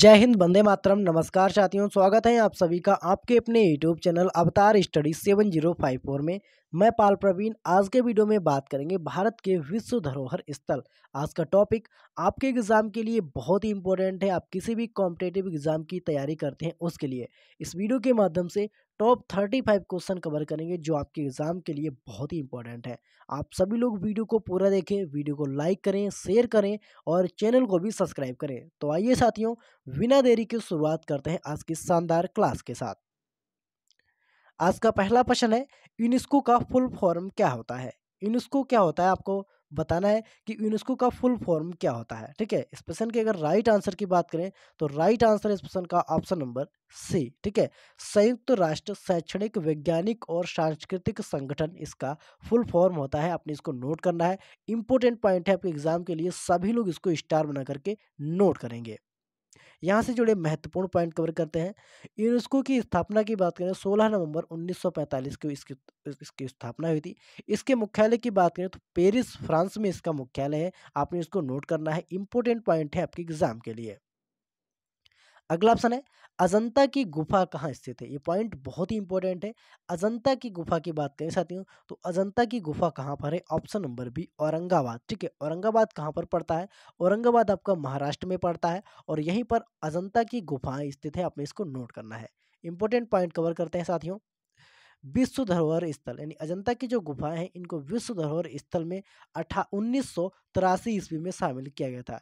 जय हिंद बंदे मातरम नमस्कार साथियों स्वागत है आप सभी का आपके अपने YouTube channel Avatar study seven zero five four में मैं पाल प्रवीण आज के वीडियो में बात करेंगे भारत के विश्व धरोहर स्थल आज का टॉपिक आपके एग्ज़ाम के लिए बहुत ही इंपॉर्टेंट है आप किसी भी कॉम्पिटेटिव एग्ज़ाम की तैयारी करते हैं उसके लिए इस वीडियो के माध्यम से top thirty five question cover करेंगे जो आपके एग्ज़ाम के लिए बहुत ही इंपॉर्टेंट है आप सभी लोग वीडियो को पूरा देखें वीडियो को लाइक करें शेयर करें और चैनल को भी सब्सक्राइब करें तो आइए साथियों बिना देरी की शुरुआत करते हैं आज की शानदार क्लास के साथ आज का पहला प्रश्न है यूनेस्को का फुल फॉर्म क्या होता है यूनेस्को क्या होता है आपको बताना है कि यूनेस्को का फुल फॉर्म क्या होता है ठीक है इस प्रश्न के अगर राइट आंसर की बात करें तो राइट आंसर इस प्रश्न का ऑप्शन नंबर सी ठीक है संयुक्त राष्ट्र शैक्षणिक वैज्ञानिक और सांस्कृतिक संगठन इसका फुल फॉर्म होता है आपने इसको नोट करना है इंपॉर्टेंट पॉइंट है आपके एग्जाम के लिए सभी लोग इसको स्टार बना करके नोट करेंगे यहाँ से जुड़े महत्वपूर्ण पॉइंट कवर करते हैं यूनेस्को की स्थापना की बात करें तो सोलह नवंबर 1945 को इसकी इसकी स्थापना हुई थी इसके मुख्यालय की बात करें तो पेरिस फ्रांस में इसका मुख्यालय है आपने इसको नोट करना है इंपॉर्टेंट पॉइंट है आपके एग्जाम के लिए अगला ऑप्शन है अजंता की गुफा कहाँ स्थित है ये पॉइंट बहुत ही इंपॉर्टेंट है अजंता की गुफा की बात करें साथियों तो अजंता की गुफा कहाँ पर है ऑप्शन नंबर बी औरंगाबाद ठीक है औरंगाबाद कहाँ पर पड़ता है औरंगाबाद आपका महाराष्ट्र में पड़ता है और यहीं पर अजंता की गुफाएं स्थित है आपने इसको नोट करना है इंपॉर्टेंट पॉइंट कवर करते हैं साथियों विश्व धरोहर स्थल यानी अजंता की जो गुफाएं हैं इनको विश्व धरोहर स्थल में अठा उन्नीस ईस्वी में शामिल किया गया था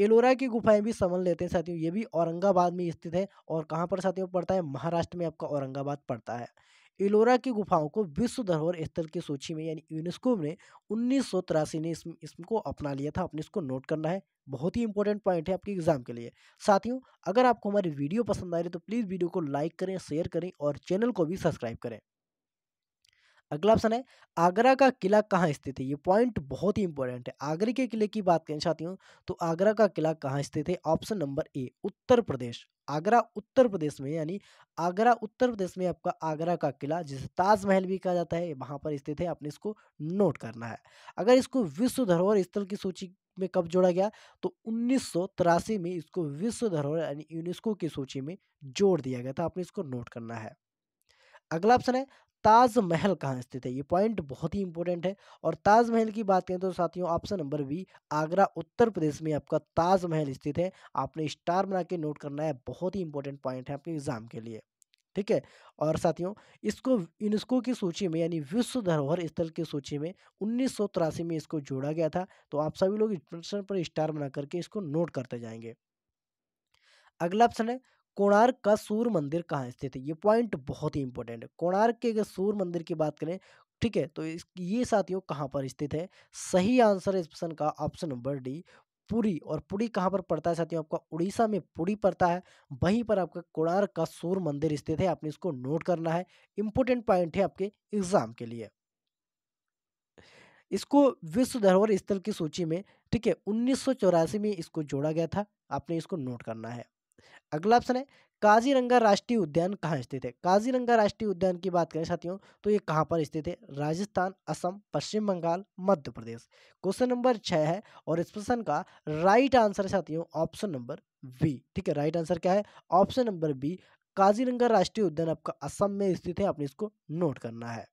एलोरा की गुफाएं भी समझ लेते हैं साथियों ये भी औरंगाबाद में स्थित है और कहाँ पर साथियों पड़ता है महाराष्ट्र में आपका औरंगाबाद पड़ता है एलोरा की गुफाओं को विश्व धरोहर स्थल की सूची में यानी यूनेस्को ने उन्नीस सौ तिरासी ने इसको अपना लिया था अपने इसको नोट करना है बहुत ही इंपॉर्टेंट पॉइंट है आपके एग्जाम के लिए साथियों अगर आपको हमारी वीडियो पसंद आ रही है तो प्लीज़ वीडियो को लाइक करें शेयर करें और चैनल को भी सब्सक्राइब करें अगला ऑप्शन है आगरा का किला कहाँ स्थित है ये पॉइंट बहुत ही इंपॉर्टेंट है आगरे के किले की बात करना चाहती हूँ तो आगरा का किला कहाँ स्थित है ऑप्शन नंबर ए उत्तर प्रदेश आगरा उत्तर प्रदेश में यानी आगरा उत्तर प्रदेश में आपका आगरा का किला जिसे ताजमहल भी कहा जाता है वहाँ पर स्थित है आपने इसको नोट करना है अगर इसको विश्व धरोहर स्थल की सूची में कब जोड़ा गया तो उन्नीस में इसको विश्व धरोहर यानी यूनेस्को की सूची में जोड़ दिया गया था आपने इसको नोट करना है अगला ऑप्शन है ताजमहल कहाँ स्थित है ये पॉइंट बहुत ही इंपॉर्टेंट है और ताजमहल की बात करें तो साथियों option number B Agra Uttar Pradesh में आपका ताजमहल स्थित है आपने स्टार बना के नोट करना है बहुत ही इंपॉर्टेंट पॉइंट है आपके एग्जाम के लिए ठीक है और साथियों इसको यूनेस्को की सूची में यानी विश्व धरोहर स्थल की सूची में उन्नीस में इसको जोड़ा गया था तो आप सभी लोग पर स्टार बना करके इसको नोट करते जाएंगे अगला ऑप्शन है कोणार्क का सूर्य मंदिर कहाँ स्थित है ये पॉइंट बहुत ही इंपॉर्टेंट है कोणार्क के अगर सूर्य मंदिर की बात करें ठीक है तो इस ये साथियों कहाँ पर स्थित है सही आंसर इस प्रश्न का ऑप्शन नंबर डी पुरी और पुरी कहाँ पर पड़ता है साथियों आपका उड़ीसा में पुरी पड़ता है वहीं पर आपका कोणार्क का सूर्य मंदिर स्थित है आपने इसको नोट करना है इंपॉर्टेंट पॉइंट है आपके एग्जाम के लिए इसको विश्व धरोहर स्थल की सूची में ठीक है उन्नीस में इसको जोड़ा गया था आपने इसको नोट करना है अगला ऑप्शन है काजीरंगा राष्ट्रीय उद्यान कहाँ स्थित है काजीरंगा राष्ट्रीय उद्यान की बात करें साथियों तो ये कहाँ पर स्थित है राजस्थान असम पश्चिम बंगाल मध्य प्रदेश क्वेश्चन नंबर छः है और इस प्रश्न का राइट आंसर साथियों ऑप्शन नंबर बी ठीक है राइट आंसर क्या है ऑप्शन नंबर बी काजीरंगा राष्ट्रीय उद्यान आपका असम में स्थित है आपने इसको नोट करना है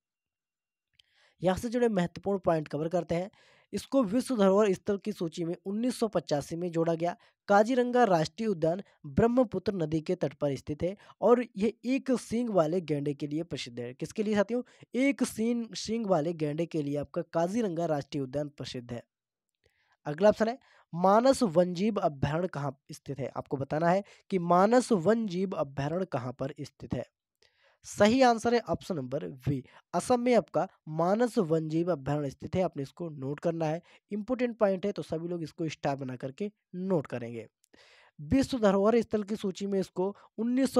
यहाँ से जुड़े महत्वपूर्ण पॉइंट कवर करते हैं इसको विश्व धरोहर स्थल की सूची में उन्नीस में जोड़ा गया काजीरंगा राष्ट्रीय उद्यान ब्रह्मपुत्र नदी के तट पर स्थित है और यह एक सींग वाले गेंडे के लिए प्रसिद्ध है किसके लिए साथियों एक सिंग सींग वाले गेंडे के लिए आपका काजीरंगा राष्ट्रीय उद्यान प्रसिद्ध है अगला ऑप्शन है मानस वनजीव अभ्यारण्य कहाँ स्थित है आपको बताना है कि मानस वनजीव अभ्यारण्य कहाँ पर स्थित है सही आंसर है ऑप्शन नंबर वी असम में आपका मानस वनजीव अभ्यारण्य स्थित है आपने इसको नोट करना है इंपोर्टेंट पॉइंट है तो सभी लोग इसको स्टार बना करके नोट करेंगे विश्व धरोहर स्थल की सूची में इसको उन्नीस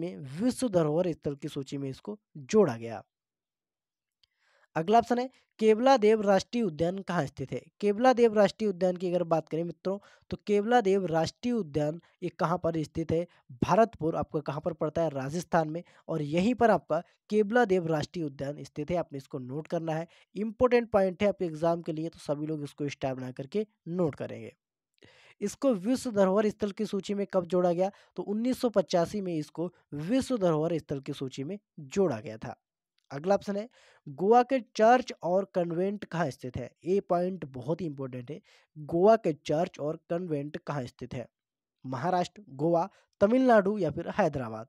में विश्व धरोहर स्थल की सूची में इसको जोड़ा गया अगला ऑप्शन है केवला देव राष्ट्रीय उद्यान कहाँ स्थित है केवला देव राष्ट्रीय उद्यान की अगर बात करें मित्रों तो केवला देव राष्ट्रीय उद्यान ये कहाँ पर स्थित है भरतपुर आपका कहाँ पर पड़ता है राजस्थान में और यहीं पर आपका केवला देव राष्ट्रीय उद्यान स्थित है आपने इसको नोट करना है इंपॉर्टेंट पॉइंट है आपके एग्जाम के लिए तो सभी लोग इसको स्टार बना करके नोट करेंगे इसको विश्व धरोहर स्थल की सूची में कब जोड़ा गया तो उन्नीस में इसको विश्व धरोहर स्थल की सूची में जोड़ा गया था अगला ऑप्शन है गोवा के चर्च और कन्वेंट कहाँ स्थित है ए पॉइंट बहुत ही इंपॉर्टेंट है गोवा के चर्च और कन्वेंट कहाँ स्थित है महाराष्ट्र गोवा तमिलनाडु या फिर हैदराबाद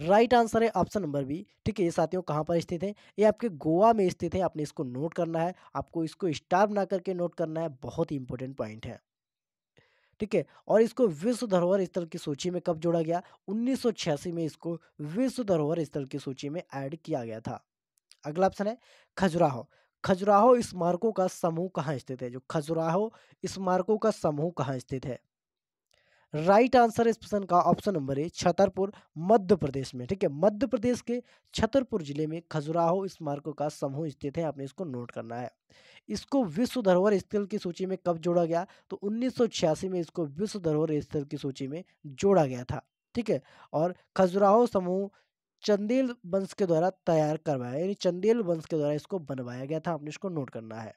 राइट right आंसर है ऑप्शन नंबर बी ठीक है ये साथियों कहाँ पर स्थित है ये आपके गोवा में स्थित है आपने इसको नोट करना है आपको इसको स्टार बना करके नोट करना है बहुत ही इंपॉर्टेंट पॉइंट है ठीक है और इसको विश्व धरोहर स्थल की सूची में कब जोड़ा गया उन्नीस में इसको विश्व धरोहर स्थल की सूची में ऐड किया गया था अगला ऑप्शन है खजुराहो खजुराहो स्मारकों का समूह कहाँ स्थित है जो खजुराहो स्मारकों का समूह कहाँ स्थित है राइट आंसर इस प्रश्न का option number A Chhatarpur Madhya Pradesh में ठीक है मध्य प्रदेश के छतरपुर जिले में खजुराहो स्मारकों का समूह स्थित है आपने इसको नोट करना है इसको विश्व धरोहर स्थल की सूची में कब जोड़ा गया तो उन्नीस में इसको विश्व धरोहर स्थल की सूची में जोड़ा गया था ठीक है और खजुराहो समूह चंदेल वंश के द्वारा तैयार करवाया यानी चंदेल वंश के द्वारा इसको बनवाया गया था आपने इसको नोट करना है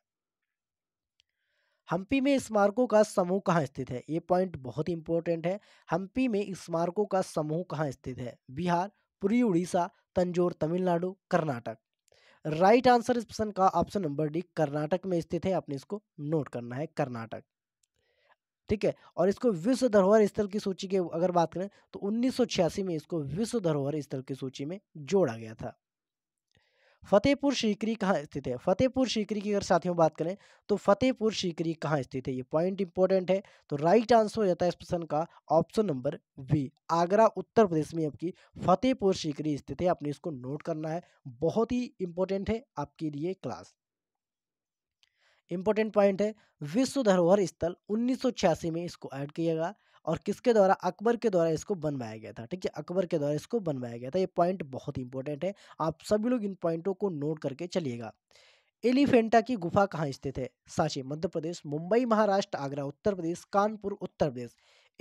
हम्पी में स्मारकों का समूह कहाँ स्थित है ये पॉइंट बहुत इंपॉर्टेंट है हम्पी में स्मारकों का समूह कहाँ स्थित है बिहार पूरी उड़ीसा तंजोर तमिलनाडु कर्नाटक राइट आंसर इस प्रश्न का ऑप्शन नंबर डी कर्नाटक में स्थित है आपने इसको नोट करना है कर्नाटक ठीक है और इसको विश्व धरोहर स्थल की सूची के अगर बात करें तो 1986 में इसको विश्व धरोहर स्थल की सूची में जोड़ा गया था फतेहपुर सीकरी कहाँ स्थित है फतेहपुर सीकरी की अगर साथियों बात करें तो फतेहपुर सीकरी कहाँ स्थित है ये पॉइंट इंपॉर्टेंट है तो राइट आंसर हो जाता है इस प्रश्न का option number B Agra Uttar Pradesh में आपकी फतेहपुर सीकरी स्थित है आपने इसको नोट करना है बहुत ही इंपॉर्टेंट है आपके लिए क्लास इंपॉर्टेंट पॉइंट है विश्व धरोहर स्थल उन्नीस में इसको ऐड किया गया और किसके द्वारा अकबर के द्वारा इसको बनवाया गया था ठीक है अकबर के द्वारा इसको बनवाया गया था ये पॉइंट बहुत इंपॉर्टेंट है आप सभी लोग इन पॉइंटों को नोट करके चलिएगा एलिफेंटा की गुफा कहाँ स्थित है सांची मध्य प्रदेश मुंबई महाराष्ट्र आगरा उत्तर प्रदेश कानपुर उत्तर प्रदेश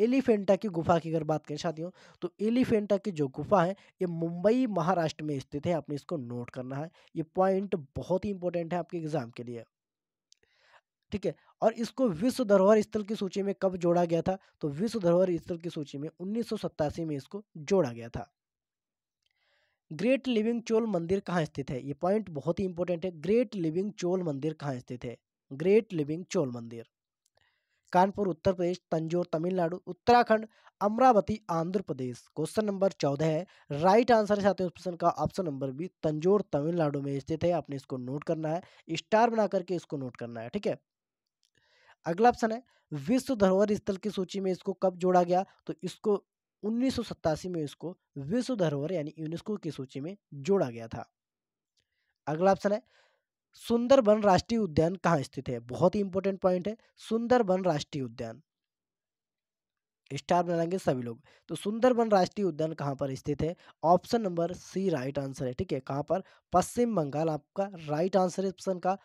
एलिफेंटा की गुफा की अगर बात करें साथियों तो एलिफेंटा की जो गुफा है ये मुंबई महाराष्ट्र में स्थित है आपने इसको नोट करना है ये पॉइंट बहुत ही इंपॉर्टेंट है आपके एग्जाम के लिए ठीक है और इसको विश्व धरोहर स्थल की सूची में कब जोड़ा गया था तो विश्व धरोहर स्थल की सूची में उन्नीस में इसको जोड़ा गया था ग्रेट लिविंग चोल मंदिर कहाँ स्थित है ये पॉइंट बहुत ही इंपॉर्टेंट है ग्रेट लिविंग चोल मंदिर कहाँ स्थित है ग्रेट लिविंग चोल मंदिर कानपुर उत्तर प्रदेश तंजोर तमिलनाडु उत्तराखंड अमरावती आंध्र प्रदेश क्वेश्चन नंबर चौदह है राइट आंसर है साथियों क्वेश्चन का option number B Tanjore Tamil Nadu में स्थित है आपने इसको नोट करना है स्टार बना करके इसको नोट करना है ठीक है अगला ऑप्शन है विश्व धरोहर स्थल की सूची में इसको कब जोड़ा गया तो इसको उन्नीस में इसको विश्व धरोहर यानी यूनेस्को की सूची में जोड़ा गया था अगला ऑप्शन है सुंदरबन राष्ट्रीय उद्यान कहाँ स्थित है बहुत ही इंपॉर्टेंट पॉइंट है सुंदरबन राष्ट्रीय उद्यान स्टार बनाएंगे सभी लोग तो सुंदरबन राष्ट्रीय उद्यान कहाँ पर स्थित है option number C right answer है ठीक है कहाँ पर पश्चिम बंगाल आपका राइट आंसर है ऑप्शन का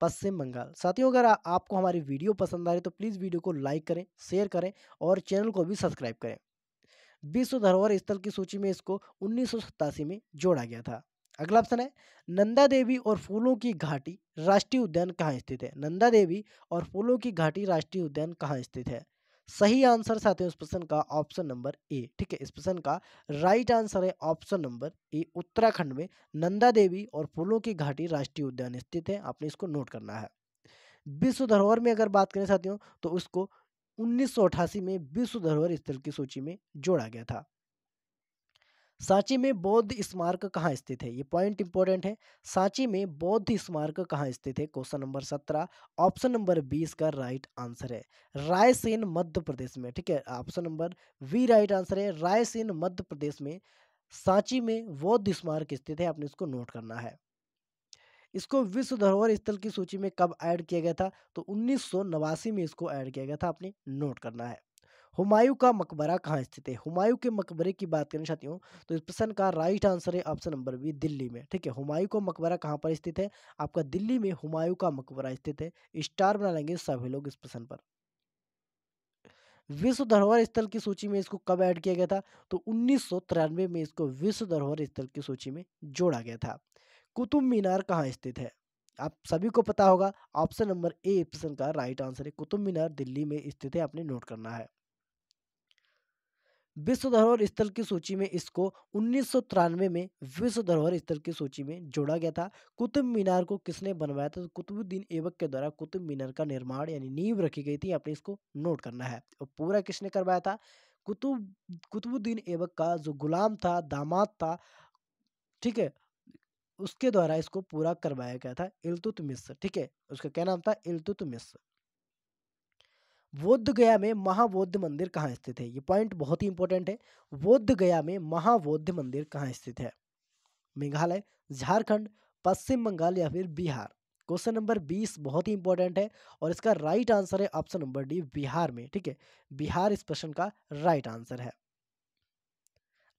पश्चिम बंगाल साथियों अगर आपको हमारी वीडियो पसंद आ रही तो प्लीज़ वीडियो को लाइक करें शेयर करें और चैनल को भी सब्सक्राइब करें विश्व धरोहर स्थल की सूची में इसको उन्नीस में जोड़ा गया था अगला ऑप्शन है नंदा देवी और फूलों की घाटी राष्ट्रीय उद्यान कहाँ स्थित है नंदा देवी और फूलों की घाटी राष्ट्रीय उद्यान कहाँ स्थित है सही आंसर साथियों उस प्रश्न का ऑप्शन नंबर ए ठीक है इस प्रश्न का राइट आंसर है ऑप्शन नंबर ए उत्तराखंड में नंदा देवी और फूलों की घाटी राष्ट्रीय उद्यान स्थित है आपने इसको नोट करना है विश्व धरोहर में अगर बात करें साथियों तो उसको उन्नीस में विश्व धरोहर स्थल की सूची में जोड़ा गया था सांची में बौद्ध स्मारक कहाँ स्थित है ये पॉइंट इंपॉर्टेंट है सांची में बौद्ध स्मारक कहाँ स्थित है क्वेश्चन नंबर सत्रह ऑप्शन नंबर बीस का राइट आंसर है रायसेन मध्य प्रदेश में ठीक है option number B right answer है रायसेन मध्य प्रदेश में सांची में बौद्ध स्मारक स्थित है आपने इसको नोट करना है इसको विश्व धरोहर स्थल की सूची में कब ऐड किया गया था तो उन्नीस में इसको ऐड किया गया था आपने नोट करना है हुमायूं का मकबरा कहाँ स्थित है हुमायूं के मकबरे की बात करना चाहती हूँ तो इस प्रश्न का राइट आंसर है ऑप्शन नंबर बी दिल्ली में ठीक है हुमायूं का मकबरा कहाँ पर स्थित है आपका दिल्ली में हुमायूं का मकबरा स्थित है स्टार बना लेंगे सभी लोग इस प्रश्न पर विश्व धरोहर स्थल की सूची में इसको कब ऐड किया गया था तो उन्नीस में इसको विश्व धरोहर स्थल की सूची में जोड़ा गया था कुतुब मीनार कहाँ स्थित है आप सभी को पता होगा ऑप्शन नंबर ए प्रश्न का राइट आंसर है कुतुब मीनार दिल्ली में स्थित है आपने नोट करना है विश्व धरोहर स्थल की सूची में इसको उन्नीस में विश्व धरोहर स्थल की सूची में जोड़ा गया था कुतुब मीनार को किसने बनवाया था तो कुतुबुद्दीन एवक के द्वारा कुतुब मीनार का निर्माण यानी नींव रखी गई थी आपने इसको नोट करना है और पूरा किसने करवाया था कुतुब कुतुबुद्दीन एवक का जो गुलाम था दामाद था ठीक है उसके द्वारा इसको पूरा करवाया गया था इलतुतमिस ठीक है उसका क्या नाम था इलतुतमिस बौद्ध गया में महाबोध मंदिर कहाँ स्थित है ये पॉइंट बहुत ही इंपॉर्टेंट है बौद्ध गया में महाबोध मंदिर कहाँ स्थित है मेघालय झारखंड पश्चिम बंगाल या फिर बिहार क्वेश्चन नंबर बीस बहुत ही इंपॉर्टेंट है और इसका राइट आंसर है ऑप्शन नंबर डी बिहार में ठीक है बिहार इस प्रश्न का राइट आंसर है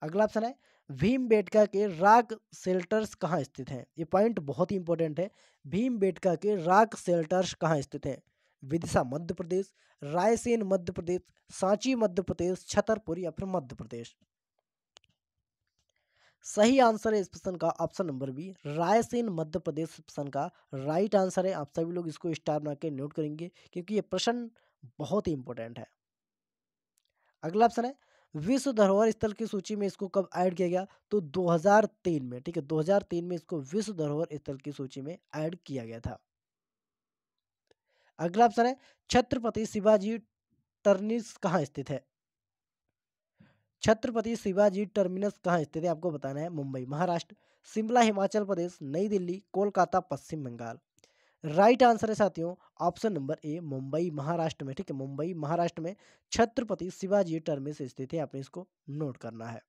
अगला ऑप्शन है भीम बेटका के राक सेल्टर्स कहाँ स्थित हैं ये पॉइंट बहुत ही इंपॉर्टेंट है भीम बेटका के राग सेल्टर्स कहाँ स्थित हैं विदिशा मध्य प्रदेश रायसेन मध्य प्रदेश सांची मध्य प्रदेश छतरपुर या फिर मध्य प्रदेश सही आंसर है इस प्रश्न का option number B Raisen Madhya Pradesh प्रश्न का राइट आंसर है आप सभी लोग इसको स्टार बना के नोट करेंगे क्योंकि ये प्रश्न बहुत ही इंपॉर्टेंट है अगला ऑप्शन है विश्व धरोहर स्थल की सूची में इसको कब ऐड किया गया तो 2003 में ठीक है 2003 में इसको विश्व धरोहर स्थल की सूची में ऐड किया गया था अगला ऑप्शन है छत्रपति शिवाजी टर्मिनस कहाँ स्थित है छत्रपति शिवाजी टर्मिनस कहाँ स्थित है आपको बताना है मुंबई महाराष्ट्र शिमला हिमाचल प्रदेश नई दिल्ली कोलकाता पश्चिम बंगाल राइट आंसर है साथियों option number A Mumbai Maharashtra में ठीक है मुंबई महाराष्ट्र में छत्रपति शिवाजी टर्मिनस स्थित है आपने इसको नोट करना है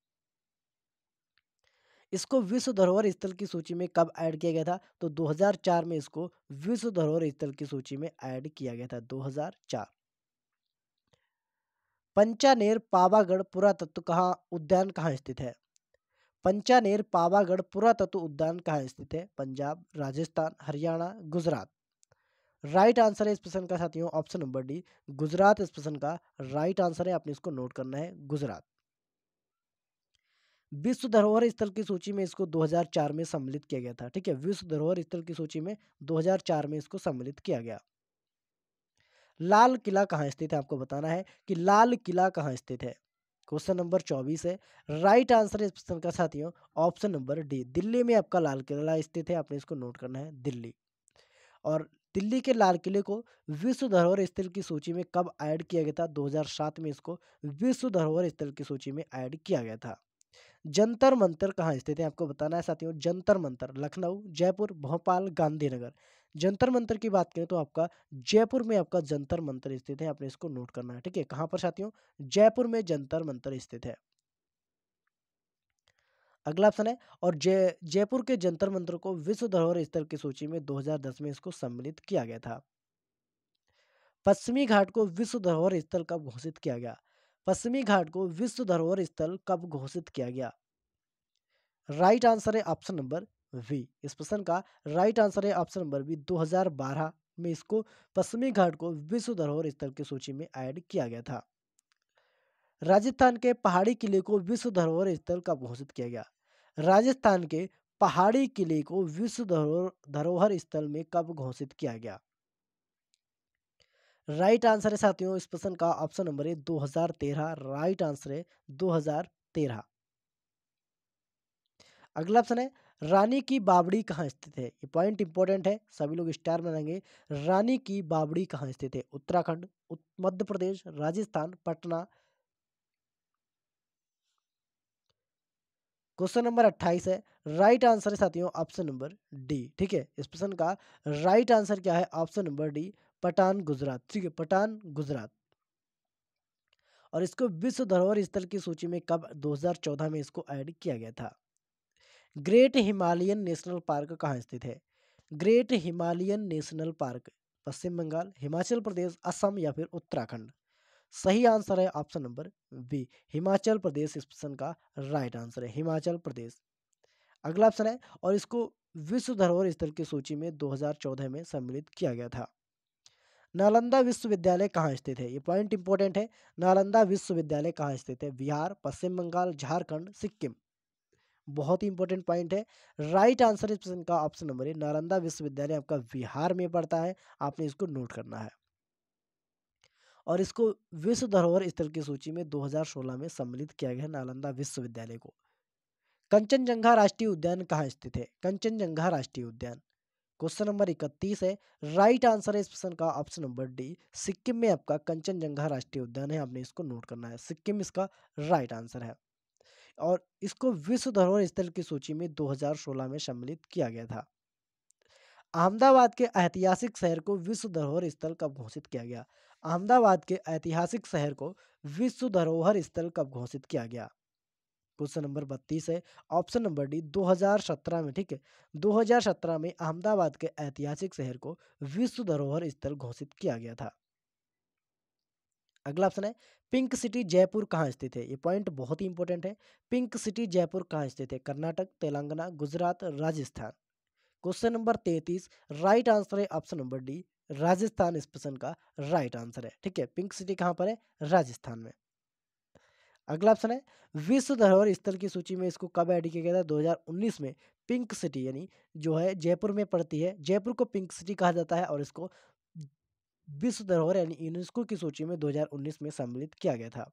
इसको विश्व धरोहर स्थल की सूची में कब ऐड किया गया था तो 2004 में इसको विश्व धरोहर स्थल की सूची में ऐड किया गया था 2004 पंचानेर पावागढ़ पुरातत्व कहाँ उद्यान कहाँ स्थित है पंचानेर पावागढ़ पुरातत्व उद्यान कहाँ स्थित है पंजाब राजस्थान हरियाणा गुजरात राइट आंसर है इस प्रश्न का साथियों ऑप्शन नंबर डी गुजरात इस प्रश्न का राइट आंसर है आपने इसको नोट करना है गुजरात विश्व धरोहर स्थल की सूची में इसको 2004 में सम्मिलित किया गया था ठीक है विश्व धरोहर स्थल की सूची में 2004 में इसको सम्मिलित किया गया लाल किला कहाँ स्थित है आपको बताना है कि लाल किला कहाँ स्थित है क्वेश्चन नंबर चौबीस है राइट आंसर इस प्रश्न का साथियों ऑप्शन नंबर डी दिल्ली में आपका लाल किला स्थित है आपने इसको नोट करना है दिल्ली और दिल्ली के लाल किले को विश्व धरोहर स्थल की सूची में कब ऐड किया गया था 2007 में इसको विश्व धरोहर स्थल की सूची में ऐड किया गया था जंतर मंतर कहाँ स्थित है आपको बताना है साथियों जंतर मंतर लखनऊ जयपुर भोपाल गांधीनगर जंतर मंतर की बात करें तो आपका जयपुर में आपका जंतर मंतर स्थित है आपने इसको नोट करना है ठीक है कहाँ पर साथियों जयपुर में जंतर मंतर स्थित है अगला ऑप्शन है और जय जयपुर के जंतर मंत्र को विश्व धरोहर स्थल की सूची में 2010 में इसको सम्मिलित किया गया था पश्चिमी घाट को विश्व धरोहर स्थल कब घोषित किया गया पश्चिमी घाट को विश्व धरोहर स्थल कब घोषित किया गया राइट आंसर है ऑप्शन नंबर वी इस प्रश्न का राइट आंसर है ऑप्शन नंबर बी 2012 में इसको पश्चिमी घाट को विश्व धरोहर स्थल की सूची में ऐड किया गया था राजस्थान के पहाड़ी किले को विश्व धरोहर स्थल कब घोषित किया गया राजस्थान के पहाड़ी किले को विश्व धरोहर धरोहर स्थल में कब घोषित किया गया राइट आंसर है साथियों इस प्रश्न का ऑप्शन नंबर है 2013 राइट आंसर है 2013 अगला ऑप्शन है रानी की बाबड़ी कहाँ स्थित है ये पॉइंट इंपॉर्टेंट है सभी लोग स्टार बनाएंगे रानी की बाबड़ी कहाँ स्थित है उत्तराखंड मध्य प्रदेश राजस्थान पटना क्वेश्चन नंबर अट्ठाईस है राइट आंसर है साथियों ऑप्शन नंबर डी ठीक है इस प्रश्न का राइट आंसर क्या है option number D Pathan Gujarat ठीक है पठान गुजरात और इसको विश्व धरोहर स्थल की सूची में कब 2014 में इसको ऐड किया गया था ग्रेट हिमालयन नेशनल पार्क कहाँ स्थित है great Himalayan national park Paschim Bengal Himachal Pradesh Assam या फिर उत्तराखंड सही आंसर है option number B Himachal Pradesh इस प्रश्न का राइट आंसर है हिमाचल प्रदेश अगला ऑप्शन है और इसको विश्व धरोहर स्थल की सूची में 2014 में सम्मिलित किया गया था नालंदा विश्वविद्यालय कहाँ स्थित है ये पॉइंट इंपॉर्टेंट है नालंदा विश्वविद्यालय कहाँ स्थित है बिहार पश्चिम बंगाल झारखंड सिक्किम बहुत ही इंपॉर्टेंट पॉइंट है राइट आंसर इस प्रश्न का ऑप्शन नंबर है नालंदा विश्वविद्यालय आपका बिहार में पड़ता है आपने इसको नोट करना है और इसको विश्व धरोहर स्थल की सूची में 2016 में सम्मिलित किया गया नालंदा विश्वविद्यालय को कंचनजंगा राष्ट्रीय उद्यान कहाँ स्थित है कंचनजंगा राष्ट्रीय उद्यान क्वेश्चन नंबर इकतीस है राइट आंसर है इस प्रश्न का ऑप्शन नंबर डी सिक्किम में आपका कंचनजंगा राष्ट्रीय उद्यान है आपने इसको नोट करना है सिक्किम इसका राइट आंसर है और इसको विश्व धरोहर स्थल की सूची में 2016 में सम्मिलित किया गया था अहमदाबाद के ऐतिहासिक शहर को विश्व धरोहर स्थल कब घोषित किया गया अहमदाबाद के ऐतिहासिक शहर को विश्व धरोहर स्थल कब घोषित किया गया क्वेश्चन नंबर बत्तीस है ऑप्शन नंबर डी 2017 में ठीक है 2017 में अहमदाबाद के ऐतिहासिक शहर को विश्व धरोहर स्थल घोषित किया गया था अगला ऑप्शन है पिंक सिटी जयपुर कहाँ स्थित है ये पॉइंट बहुत ही इंपॉर्टेंट है पिंक सिटी जयपुर कहाँ स्थित है कर्नाटक तेलंगाना गुजरात राजस्थान क्वेश्चन नंबर तैतीस राइट आंसर है ऑप्शन नंबर डी राजस्थान इस प्रश्न का राइट आंसर है ठीक है पिंक सिटी कहाँ पर है राजस्थान में अगला ऑप्शन है विश्व धरोहर स्थल की सूची में इसको कब ऐड किया गया था 2019 में पिंक सिटी यानी जो है जयपुर में पड़ती है जयपुर को पिंक सिटी कहा जाता है और इसको विश्व धरोहर यानी यूनेस्को की सूची में 2019 में सम्मिलित किया गया था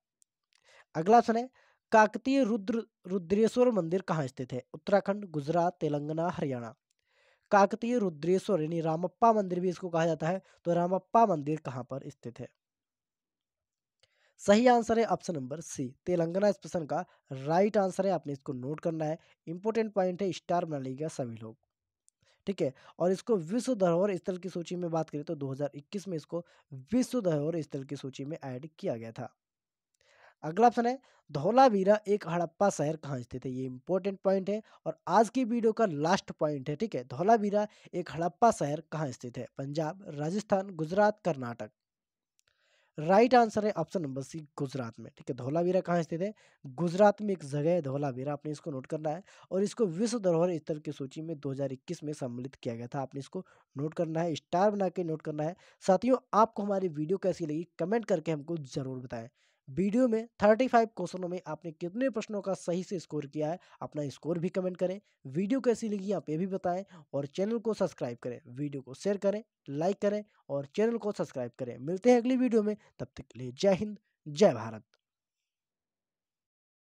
अगला ऑप्शन है काकतीय रुद्र रुद्रेश्वर मंदिर कहाँ स्थित है उत्तराखंड गुजरात तेलंगाना हरियाणा काकतीय रुद्रेश्वर यानी रामप्पा मंदिर भी इसको कहा जाता है तो रामप्पा मंदिर कहाँ पर स्थित है सही आंसर है ऑप्शन नंबर सी तेलंगाना इस प्रश्न का राइट आंसर है आपने इसको नोट करना है इंपॉर्टेंट पॉइंट है स्टार बना सभी लोग ठीक है और इसको विश्व धरोहर स्थल की सूची में बात करें तो 2021 में इसको विश्व धरोहर स्थल की सूची में ऐड किया गया था अगला ऑप्शन है धौलावीरा एक हड़प्पा शहर कहाँ स्थित है ये इंपॉर्टेंट पॉइंट है और आज की वीडियो का लास्ट पॉइंट है ठीक है धौलावीरा एक हड़प्पा शहर कहाँ स्थित है पंजाब राजस्थान गुजरात कर्नाटक राइट आंसर है ऑप्शन नंबर सी गुजरात में ठीक है धोलावीरा कहाँ स्थित है गुजरात में एक जगह है धोलावीरा आपने इसको नोट करना है और इसको विश्व धरोहर स्थल की सूची में 2021 में सम्मिलित किया गया था आपने इसको नोट करना है स्टार बना के नोट करना है साथियों आपको हमारी वीडियो कैसी लगी कमेंट करके हमको ज़रूर बताएं वीडियो में 35 क्वेश्चनों में आपने कितने प्रश्नों का सही से स्कोर किया है अपना स्कोर भी कमेंट करें वीडियो कैसी लगी आप ये भी बताएं और चैनल को सब्सक्राइब करें वीडियो को शेयर करें लाइक करें और चैनल को सब्सक्राइब करें मिलते हैं अगली वीडियो में तब तक के लिए जय हिंद जय भारत